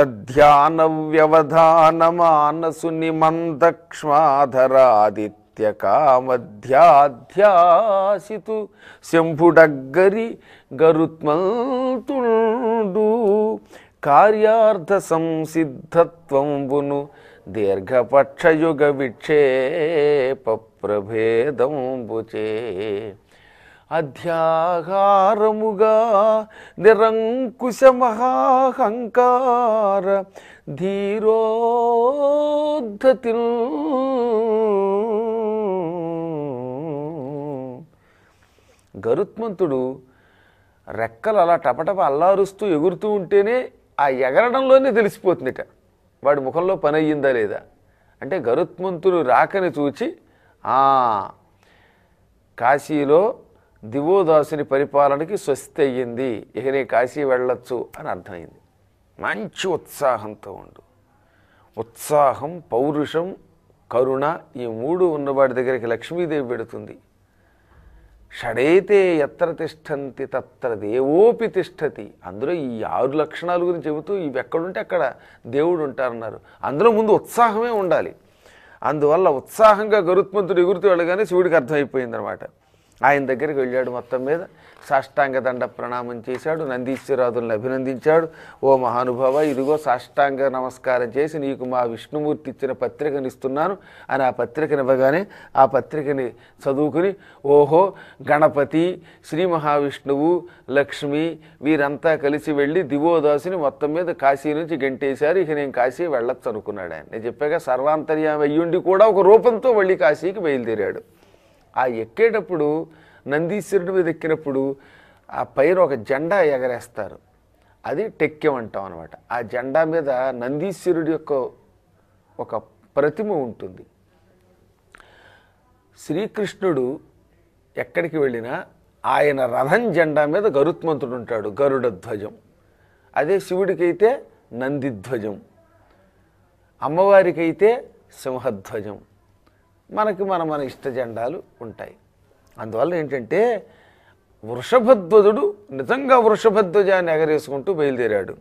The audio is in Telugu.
తధ్యాన తధ్యానవ్యవధానమానసుని నిమంతక్ష్మాధరాదిత్య కామధ్యాధ్యాసి శంభుడగ్గరి గరుత్మంతుడు కార్యార్థ సంసిద్ధత్వంబును దీర్ఘపక్షయుగ విక్షేప ప్రభేదంబుచే అధ్యాహారముగా నిరంకుశ మహాహంకార ధీరోద్ధతి గరుత్మంతుడు రెక్కలు అలా టపటప అల్లారుస్తూ ఎగురుతూ ఉంటేనే ఆ ఎగరడంలోనే తెలిసిపోతుందిట వాడి ముఖంలో పని అయ్యిందా లేదా అంటే గరుత్మంతుడు రాకని చూచి కాశీలో దివోదాసుని పరిపాలనకి స్వస్తి అయ్యింది ఇక నీ కాశీ వెళ్ళొచ్చు అని అర్థమైంది మంచి ఉత్సాహంతో ఉండు ఉత్సాహం పౌరుషం కరుణ ఈ మూడు ఉన్నవాడి దగ్గరికి లక్ష్మీదేవి పెడుతుంది షడైతే ఎత్ర తిష్టంతి తత్ర దేవోపి తిష్టతి అందులో ఈ ఆరు లక్షణాల గురించి చెబుతూ ఇవి ఎక్కడుంటే అక్కడ దేవుడు ఉంటారన్నారు అందులో ముందు ఉత్సాహమే ఉండాలి అందువల్ల ఉత్సాహంగా గరుత్మంతుడు ఎగురుతూ వెళ్ళగానే శివుడికి అర్థమైపోయిందనమాట ఆయన దగ్గరికి వెళ్ళాడు మొత్తం మీద సాష్టాంగ దండ ప్రణామం చేశాడు నందీశ్వరాదుల్ని అభినందించాడు ఓ మహానుభావ ఇదిగో సాష్టాంగ నమస్కారం చేసి నీకు మా విష్ణుమూర్తి ఇచ్చిన పత్రికను ఇస్తున్నాను అని ఆ పత్రికను ఇవ్వగానే ఆ పత్రికని చదువుకుని ఓహో గణపతి శ్రీ మహావిష్ణువు లక్ష్మి వీరంతా కలిసి వెళ్ళి దివోదాసుని మొత్తం మీద కాశీ నుంచి గంటేశారు ఇక నేను కాశీ వెళ్ళొచ్చు అనుకున్నాడు ఆయన నేను చెప్పాక సర్వాంతర్యం అయ్యుండి కూడా ఒక రూపంతో వెళ్ళి కాశీకి బయలుదేరాడు ఆ ఎక్కేటప్పుడు నందీశ్వరుడి మీద ఎక్కినప్పుడు ఆ పైన ఒక జెండా ఎగరేస్తారు అది టెక్కెం అంటాం అనమాట ఆ జెండా మీద నందీశ్వరుడి యొక్క ఒక ప్రతిమ ఉంటుంది శ్రీకృష్ణుడు ఎక్కడికి వెళ్ళినా ఆయన రథం జెండా మీద గరుత్మంతుడు ఉంటాడు గరుడ ధ్వజం అదే శివుడికైతే నందిధ్వజం అమ్మవారికైతే సింహధ్వజం మనకి మన మన ఇష్ట జెండాలు ఉంటాయి అందువల్ల ఏంటంటే వృషభధ్వజుడు నిజంగా వృషభధ్వజాన్ని ఎగరేసుకుంటూ బయలుదేరాడు